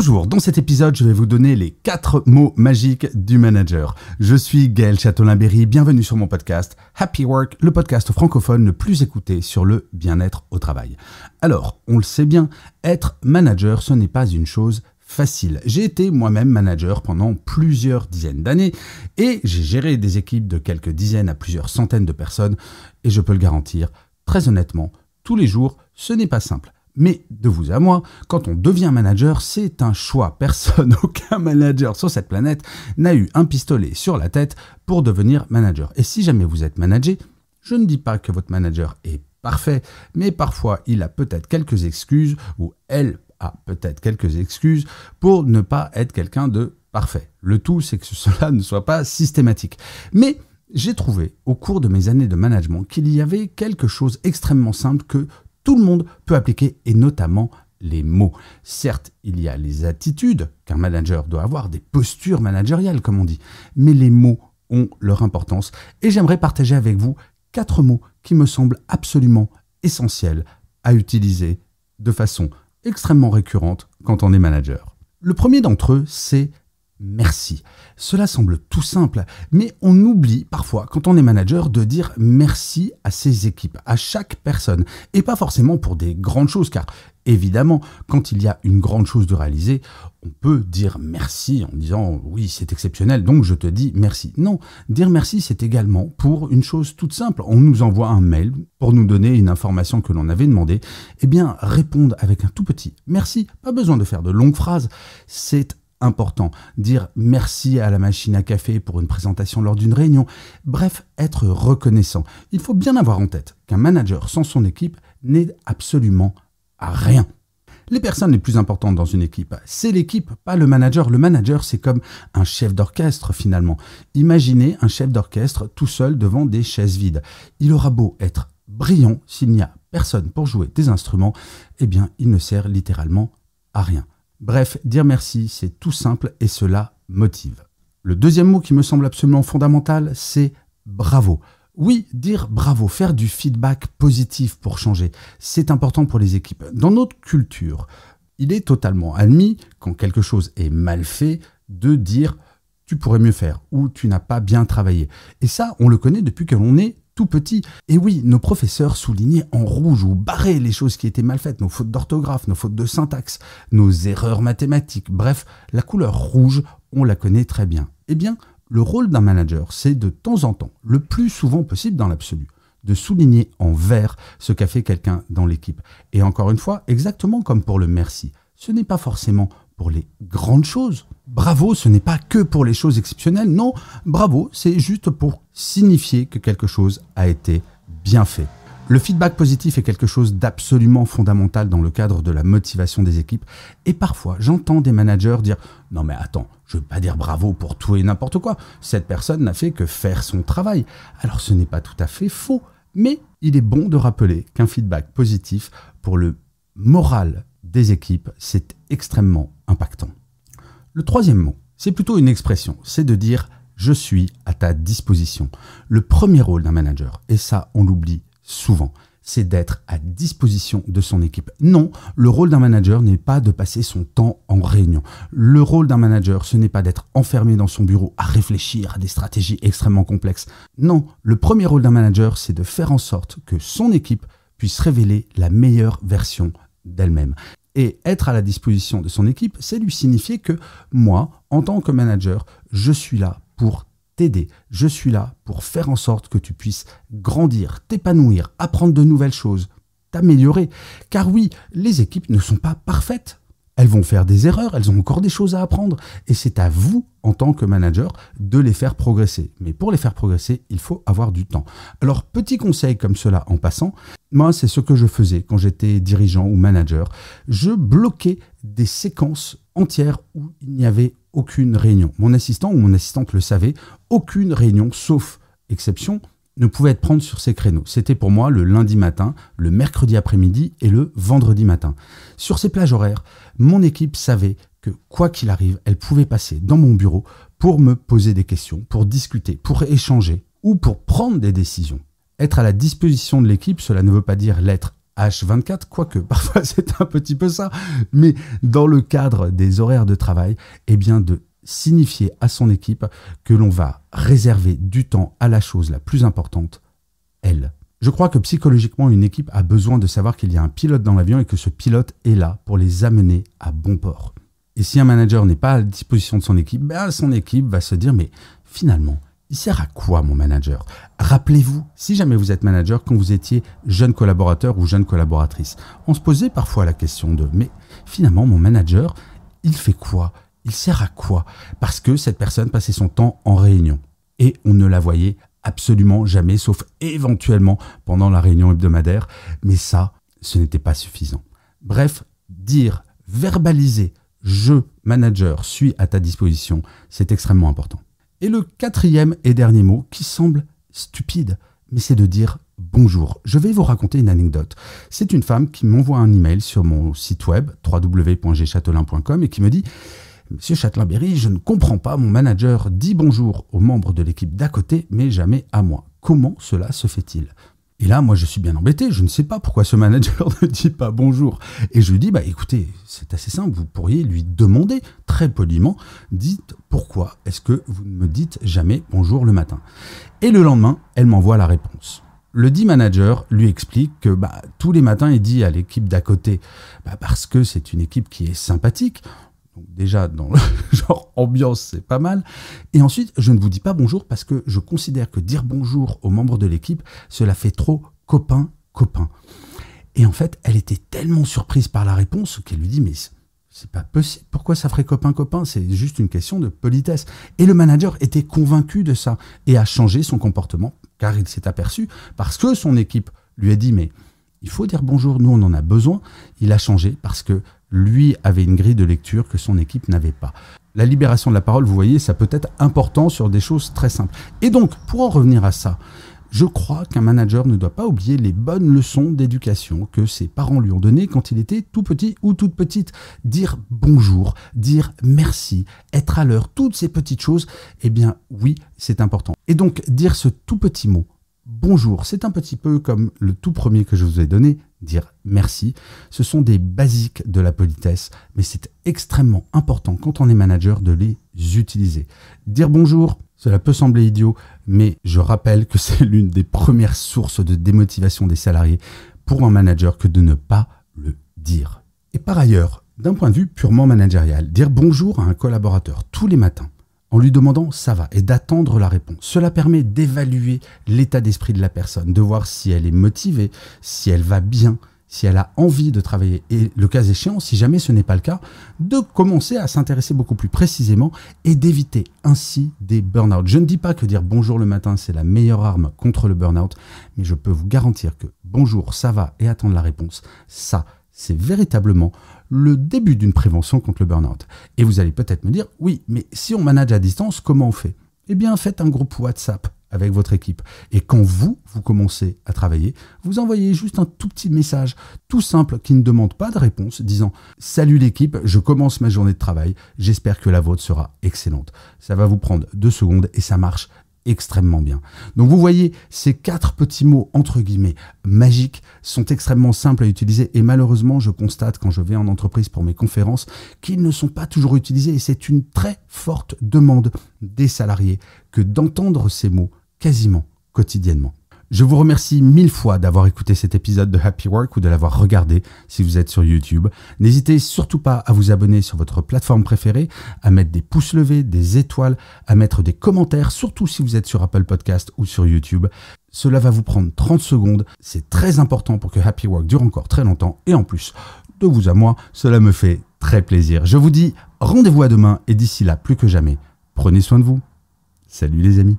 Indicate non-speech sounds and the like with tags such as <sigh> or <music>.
Bonjour, dans cet épisode, je vais vous donner les quatre mots magiques du manager. Je suis Gaël Châtelain-Berry, bienvenue sur mon podcast Happy Work, le podcast francophone le plus écouté sur le bien-être au travail. Alors, on le sait bien, être manager, ce n'est pas une chose facile. J'ai été moi-même manager pendant plusieurs dizaines d'années et j'ai géré des équipes de quelques dizaines à plusieurs centaines de personnes et je peux le garantir, très honnêtement, tous les jours, ce n'est pas simple. Mais de vous à moi, quand on devient manager, c'est un choix. <laughs> Personne, aucun manager sur cette planète n'a eu un pistolet sur la tête pour devenir manager. Et si jamais vous êtes manager, je ne dis pas que votre manager est parfait, mais parfois il a peut-être quelques excuses, ou elle a peut-être quelques excuses, pour ne pas être quelqu'un de parfait. Le tout, c'est que <laughs> cela ne soit pas systématique. Mais j'ai trouvé, au cours de mes années de management, qu'il y avait quelque chose extrêmement simple que tout le monde peut appliquer, et notamment les mots. Certes, il y a les attitudes qu'un manager doit avoir, des postures managériales comme on dit, mais les mots ont leur importance. Et j'aimerais partager avec vous quatre mots qui me semblent absolument essentiels à utiliser de façon extrêmement récurrente quand on est manager. Le premier d'entre eux, c'est merci. Cela semble tout simple, mais on oublie parfois, quand on est manager, de dire merci à ses équipes, à chaque personne, et pas forcément pour des grandes choses, car évidemment, quand il y a une grande chose de réaliser, on peut dire merci en disant oui, c'est exceptionnel, donc je te dis merci. Non, dire merci, c'est également pour une chose toute simple. On nous envoie un mail pour nous donner une information que l'on avait demandée. Eh bien, répondre avec un tout petit merci, pas besoin de faire de longues phrases, c'est important, dire merci à la machine à café pour une présentation lors d'une réunion, bref, être reconnaissant. Il faut bien avoir en tête qu'un manager sans son équipe n'est absolument à rien. Les personnes les plus importantes dans une équipe, c'est l'équipe, pas le manager. Le manager, c'est comme un chef d'orchestre finalement. Imaginez un chef d'orchestre tout seul devant des chaises vides. Il aura beau être brillant, s'il n'y a personne pour jouer des instruments, eh bien, il ne sert littéralement à rien. Bref, dire merci, c'est tout simple et cela motive. Le deuxième mot qui me semble absolument fondamental, c'est bravo. Oui, dire bravo, faire du feedback positif pour changer, c'est important pour les équipes. Dans notre culture, il est totalement admis, quand quelque chose est mal fait, de dire tu pourrais mieux faire ou tu n'as pas bien travaillé. Et ça, on le connaît depuis que l'on est petit. Et oui, nos professeurs soulignaient en rouge ou barraient les choses qui étaient mal faites, nos fautes d'orthographe, nos fautes de syntaxe, nos erreurs mathématiques, bref, la couleur rouge, on la connaît très bien. Eh bien, le rôle d'un manager, c'est de temps en temps, le plus souvent possible dans l'absolu, de souligner en vert ce qu'a fait quelqu'un dans l'équipe. Et encore une fois, exactement comme pour le merci, ce n'est pas forcément pour les grandes choses. Bravo, ce n'est pas que pour les choses exceptionnelles, non, bravo, c'est juste pour signifier que quelque chose a été bien fait. Le feedback positif est quelque chose d'absolument fondamental dans le cadre de la motivation des équipes. Et parfois, j'entends des managers dire Non, mais attends, je ne veux pas dire bravo pour tout et n'importe quoi. Cette personne n'a fait que faire son travail. Alors, ce n'est pas tout à fait faux. Mais il est bon de rappeler qu'un feedback positif pour le moral des équipes, c'est extrêmement impactant. Le troisième mot, c'est plutôt une expression, c'est de dire je suis à ta disposition. Le premier rôle d'un manager, et ça on l'oublie souvent, c'est d'être à disposition de son équipe. Non, le rôle d'un manager n'est pas de passer son temps en réunion. Le rôle d'un manager, ce n'est pas d'être enfermé dans son bureau à réfléchir à des stratégies extrêmement complexes. Non, le premier rôle d'un manager, c'est de faire en sorte que son équipe puisse révéler la meilleure version d'elle-même. Et être à la disposition de son équipe, c'est lui signifier que moi, en tant que manager, je suis là pour t'aider. Je suis là pour faire en sorte que tu puisses grandir, t'épanouir, apprendre de nouvelles choses, t'améliorer. Car oui, les équipes ne sont pas parfaites. Elles vont faire des erreurs, elles ont encore des choses à apprendre. Et c'est à vous, en tant que manager, de les faire progresser. Mais pour les faire progresser, il faut avoir du temps. Alors, petit conseil comme cela en passant, moi, c'est ce que je faisais quand j'étais dirigeant ou manager. Je bloquais des séquences entières où il n'y avait aucune réunion. Mon assistant ou mon assistante le savait, aucune réunion, sauf exception, ne pouvait être prendre sur ces créneaux. C'était pour moi le lundi matin, le mercredi après-midi et le vendredi matin. Sur ces plages horaires, mon équipe savait que quoi qu'il arrive, elle pouvait passer dans mon bureau pour me poser des questions, pour discuter, pour échanger ou pour prendre des décisions. Être à la disposition de l'équipe, cela ne veut pas dire l'être H24, quoique <laughs> parfois c'est un petit peu ça, mais dans le cadre des horaires de travail, eh bien de signifier à son équipe que l'on va réserver du temps à la chose la plus importante, elle. Je crois que psychologiquement, une équipe a besoin de savoir qu'il y a un pilote dans l'avion et que ce pilote est là pour les amener à bon port. Et si un manager n'est pas à la disposition de son équipe, ben, son équipe va se dire mais finalement, il sert à quoi mon manager Rappelez-vous, si jamais vous êtes manager, quand vous étiez jeune collaborateur ou jeune collaboratrice, on se posait parfois la question de mais finalement mon manager, il fait quoi il sert à quoi Parce que cette personne passait son temps en réunion et on ne la voyait absolument jamais, sauf éventuellement pendant la réunion hebdomadaire, mais ça, ce n'était pas suffisant. Bref, dire, verbaliser, je, manager, suis à ta disposition, c'est extrêmement important. Et le quatrième et dernier mot, qui semble stupide, mais c'est de dire bonjour. Je vais vous raconter une anecdote. C'est une femme qui m'envoie un email sur mon site web www.gchatelain.com et qui me dit Monsieur châtelain je ne comprends pas, mon manager dit bonjour aux membres de l'équipe d'à côté, mais jamais à moi. Comment cela se fait-il et là, moi, je suis bien embêté. Je ne sais pas pourquoi ce manager <laughs> ne dit pas bonjour. Et je lui dis, bah, écoutez, c'est assez simple. Vous pourriez lui demander très poliment, dites pourquoi est-ce que vous ne me dites jamais bonjour le matin. Et le lendemain, elle m'envoie la réponse. Le dit manager lui explique que bah, tous les matins, il dit à l'équipe d'à côté, bah, parce que c'est une équipe qui est sympathique, déjà, dans le <laughs> genre ambiance, c'est pas mal. Et ensuite, je ne vous dis pas bonjour parce que je considère que dire bonjour aux membres de l'équipe, cela fait trop copain, copain. Et en fait, elle était tellement surprise par la réponse qu'elle lui dit, mais c'est pas possible. Pourquoi ça ferait copain-copain C'est juste une question de politesse. Et le manager était convaincu de ça et a changé son comportement car il s'est aperçu parce que son équipe lui a dit, mais il faut dire bonjour, nous on en a besoin. Il a changé parce que lui avait une grille de lecture que son équipe n'avait pas. La libération de la parole, vous voyez, ça peut être important sur des choses très simples. Et donc, pour en revenir à ça, je crois qu'un manager ne doit pas oublier les bonnes leçons d'éducation que ses parents lui ont données quand il était tout petit ou toute petite. Dire bonjour, dire merci, être à l'heure, toutes ces petites choses, eh bien oui, c'est important. Et donc, dire ce tout petit mot bonjour. C'est un petit peu comme le tout premier que je vous ai donné, dire merci. Ce sont des basiques de la politesse, mais c'est extrêmement important quand on est manager de les utiliser. Dire bonjour, cela peut sembler idiot, mais je rappelle que <laughs> c'est l'une des premières sources de démotivation des salariés pour un manager que de ne pas le dire. Et par ailleurs, d'un point de vue purement managérial, dire bonjour à un collaborateur tous les matins, en lui demandant ça va et d'attendre la réponse. Cela permet d'évaluer l'état d'esprit de la personne, de voir si elle est motivée, si elle va bien, si elle a envie de travailler et le cas échéant, si jamais ce n'est pas le cas, de commencer à s'intéresser beaucoup plus précisément et d'éviter ainsi des burn-out. Je ne dis pas que dire bonjour le matin c'est la meilleure arme contre le burn-out, mais je peux vous garantir que bonjour, ça va et attendre la réponse, ça c'est véritablement le début d'une prévention contre le burn-out. Et vous allez peut-être me dire, oui, mais si on manage à distance, comment on fait Eh bien, faites un groupe WhatsApp avec votre équipe. Et quand vous, vous commencez à travailler, vous envoyez juste un tout petit message, tout simple, qui ne demande pas de réponse, disant ⁇ Salut l'équipe, je commence ma journée de travail, j'espère que la vôtre sera excellente. ⁇ Ça va vous prendre deux secondes et ça marche extrêmement bien. Donc vous voyez, ces quatre petits mots, entre guillemets, magiques, sont extrêmement simples à utiliser et malheureusement, je constate quand je vais en entreprise pour mes conférences qu'ils ne sont pas toujours utilisés et c'est une très forte demande des salariés que d'entendre ces mots quasiment quotidiennement. Je vous remercie mille fois d'avoir écouté cet épisode de Happy Work ou de l'avoir regardé si vous êtes sur YouTube. N'hésitez surtout pas à vous abonner sur votre plateforme préférée, à mettre des pouces levés, des étoiles, à mettre des commentaires, surtout si vous êtes sur Apple Podcast ou sur YouTube. Cela va vous prendre 30 secondes, c'est très important pour que Happy Work dure encore très longtemps et en plus, de vous à moi, cela me fait très plaisir. Je vous dis rendez-vous à demain et d'ici là, plus que jamais, prenez soin de vous. Salut les amis.